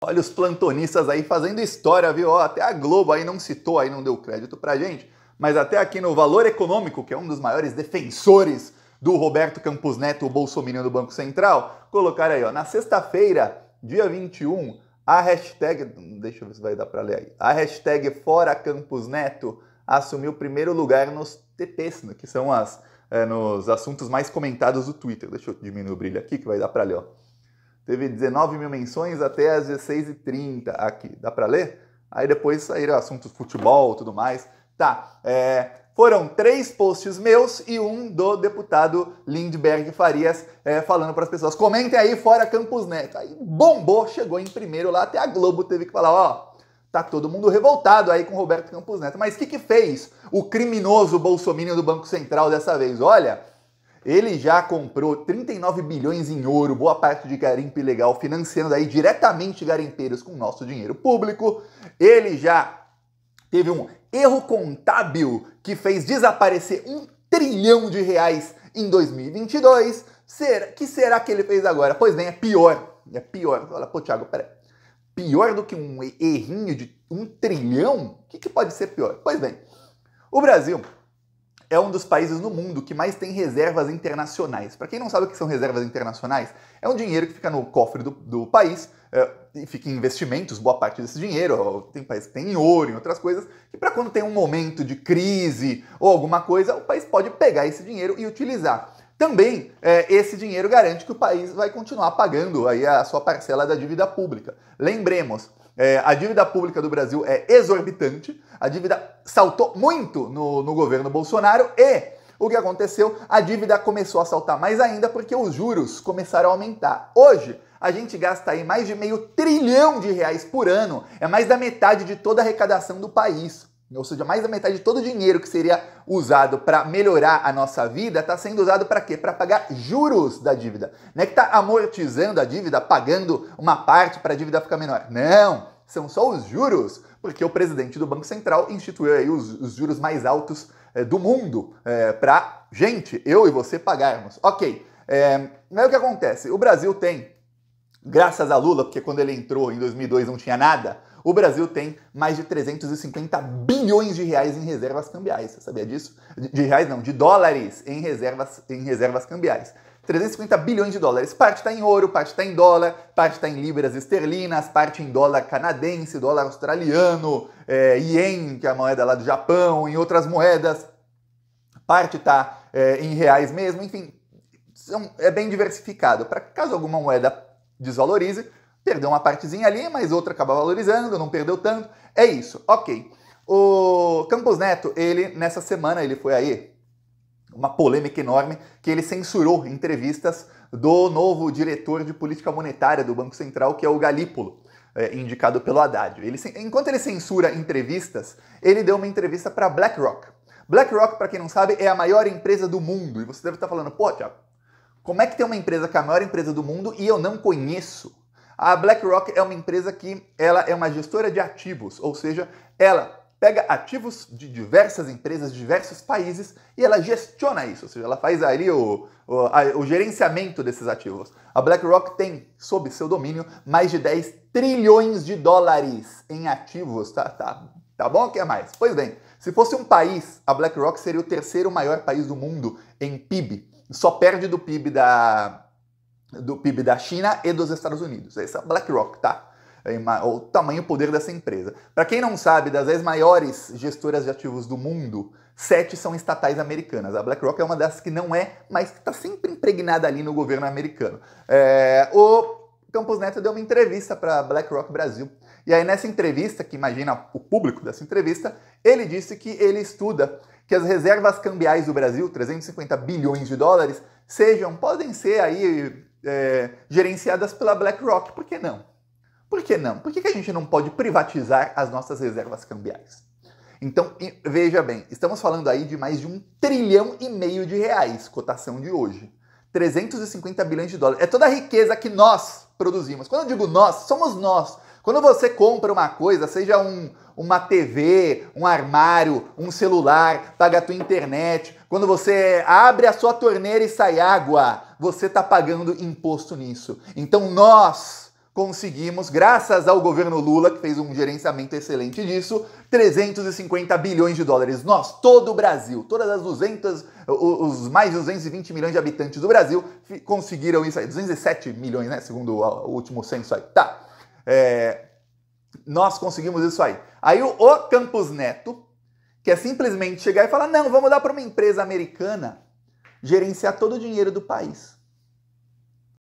Olha os plantonistas aí fazendo história, viu? até a Globo aí não citou, aí não deu crédito pra gente, mas até aqui no Valor Econômico, que é um dos maiores defensores do Roberto Campos Neto, o bolsominion do Banco Central, colocaram aí, ó, na sexta-feira, dia 21, a hashtag, deixa eu ver se vai dar para ler aí, a hashtag Fora Campos Neto assumiu o primeiro lugar nos TPs, que são as, é, nos assuntos mais comentados do Twitter. Deixa eu diminuir o brilho aqui que vai dar para ler, ó. Teve 19 mil menções até as 16h30 aqui. Dá para ler? Aí depois saíram assuntos futebol tudo mais. Tá, é, foram três posts meus e um do deputado Lindbergh Farias é, falando para as pessoas. Comentem aí fora Campos Neto. Aí bombou, chegou em primeiro lá, até a Globo teve que falar, ó, tá todo mundo revoltado aí com Roberto Campos Neto. Mas o que, que fez o criminoso bolsominion do Banco Central dessa vez? Olha, ele já comprou 39 bilhões em ouro, boa parte de garimpo ilegal, financiando aí diretamente garimpeiros com nosso dinheiro público. Ele já teve um erro contábil que fez desaparecer um trilhão de reais em 2022. Será, que será que ele fez agora? Pois bem, é pior. É pior. Olha, pô, Thiago, peraí. Pior do que um errinho de um trilhão? O que, que pode ser pior? Pois bem, o Brasil é um dos países no mundo que mais tem reservas internacionais. Para quem não sabe o que são reservas internacionais, é um dinheiro que fica no cofre do, do país é, e fica em investimentos, boa parte desse dinheiro. Tem países que tem em ouro, em outras coisas, E para quando tem um momento de crise ou alguma coisa, o país pode pegar esse dinheiro e utilizar. Também é, esse dinheiro garante que o país vai continuar pagando aí a sua parcela da dívida pública. Lembremos, é, a dívida pública do Brasil é exorbitante, a dívida saltou muito no, no governo Bolsonaro e o que aconteceu? A dívida começou a saltar mais ainda porque os juros começaram a aumentar. Hoje, a gente gasta aí mais de meio trilhão de reais por ano, é mais da metade de toda a arrecadação do país. Ou seja, mais da metade de todo o dinheiro que seria usado para melhorar a nossa vida está sendo usado para quê? Para pagar juros da dívida. Não é que está amortizando a dívida, pagando uma parte para a dívida ficar menor. Não! são só os juros, porque o presidente do Banco Central instituiu aí os, os juros mais altos é, do mundo é, eh, para gente, eu e você pagarmos. Ok, é, mas o que acontece? O Brasil tem, graças a Lula, porque quando ele entrou em 2002 não tinha nada, o Brasil tem mais de 350 bilhões de reais em reservas cambiais. Você sabia disso? De, de reais não, de dólares em reservas, em reservas cambiais. 350 bilhões de dólares. Parte está em ouro, parte está em dólar, parte está em libras esterlinas, parte em dólar canadense, dólar australiano, é, que é a moeda lá do Japão, em outras moedas. Parte está é, eh, em reais mesmo, enfim, são, é bem diversificado. Para caso alguma moeda desvalorize, perdeu uma partezinha ali, mas outra acaba valorizando, não perdeu tanto. É isso, ok. O Campos Neto, ele nessa semana, ele foi aí uma polêmica enorme que ele censurou entrevistas do novo diretor de política monetária do Banco Central, que é o Galípolo, é, indicado pelo Haddad. Ele, enquanto ele censura entrevistas, ele deu uma entrevista para BlackRock. BlackRock, para quem não sabe, é a maior empresa do mundo. E você deve estar falando, pô, Thiago, como é que tem uma empresa que é a maior empresa do mundo e eu não conheço? A BlackRock é uma empresa que ela é uma gestora de ativos, ou seja, ela pega ativos de diversas empresas, de diversos países e ela gestiona isso, ou seja, ela faz ali o, o, a, o gerenciamento desses ativos. A BlackRock tem, sob seu domínio, mais de 10 trilhões de dólares em ativos, tá? Tá, tá bom? O que é mais? Pois bem, se fosse um país, a BlackRock seria o terceiro maior país do mundo em PIB. Só perde do PIB da, do PIB da China e dos Estados Unidos. Essa é a BlackRock, tá? o tamanho e poder dessa empresa. Para quem não sabe, das 10 maiores gestoras de ativos do mundo, sete são estatais americanas. A BlackRock é uma dessas que não é, mas que está sempre impregnada ali no governo americano. É, o Campos Neto deu uma entrevista para BlackRock Brasil. E aí, nessa entrevista, que imagina o público dessa entrevista, ele disse que ele estuda que as reservas cambiais do Brasil, 350 bilhões de dólares, sejam, podem ser aí é, gerenciadas pela BlackRock. Por que não? Por que não? Por que, a gente não pode privatizar as nossas reservas cambiais? Então, veja bem, estamos falando aí de mais de um trilhão e meio de reais, cotação de hoje. 350 bilhões de dólares. É toda a riqueza que nós produzimos. Quando eu digo nós, somos nós. Quando você compra uma coisa, seja um, uma TV, um armário, um celular, paga a tua internet, quando você abre a sua torneira e sai água, você está pagando imposto nisso. Então nós conseguimos, graças ao governo Lula, que fez um gerenciamento excelente disso, 350 bilhões de dólares. Nós, todo o Brasil, todas as 200, os mais de 220 milhões de habitantes do Brasil conseguiram isso aí. 207 milhões, né? Segundo o último censo aí. Tá. É, nós conseguimos isso aí. Aí o, o Campos Neto, que é simplesmente chegar e falar: não, vamos dar para uma empresa americana gerenciar todo o dinheiro do país.